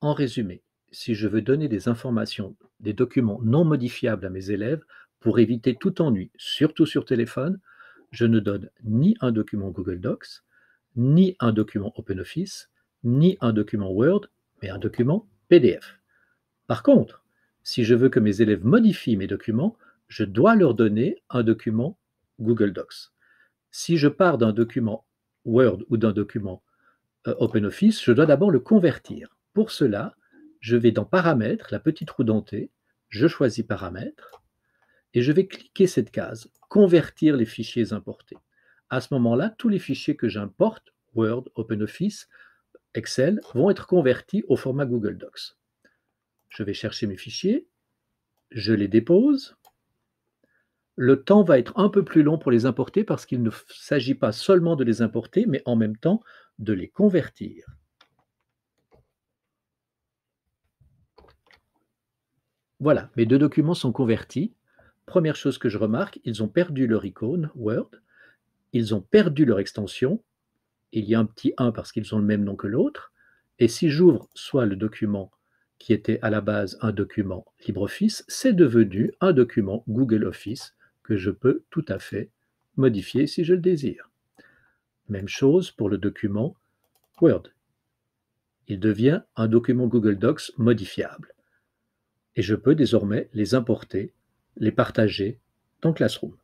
En résumé, si je veux donner des informations, des documents non modifiables à mes élèves pour éviter tout ennui, surtout sur téléphone, je ne donne ni un document Google Docs, ni un document OpenOffice, ni un document Word, mais un document PDF. Par contre, si je veux que mes élèves modifient mes documents, je dois leur donner un document Google Docs. Si je pars d'un document Word ou d'un document euh, OpenOffice, je dois d'abord le convertir. Pour cela, je vais dans Paramètres, la petite roue dentée, je choisis Paramètres, et je vais cliquer cette case, Convertir les fichiers importés. À ce moment-là, tous les fichiers que j'importe, Word, OpenOffice, Excel, vont être convertis au format Google Docs. Je vais chercher mes fichiers, je les dépose. Le temps va être un peu plus long pour les importer parce qu'il ne s'agit pas seulement de les importer, mais en même temps de les convertir. Voilà, mes deux documents sont convertis. Première chose que je remarque, ils ont perdu leur icône Word, ils ont perdu leur extension. Il y a un petit 1 parce qu'ils ont le même nom que l'autre. Et si j'ouvre soit le document qui était à la base un document LibreOffice, c'est devenu un document Google Office que je peux tout à fait modifier si je le désire. Même chose pour le document Word. Il devient un document Google Docs modifiable et je peux désormais les importer, les partager dans Classroom.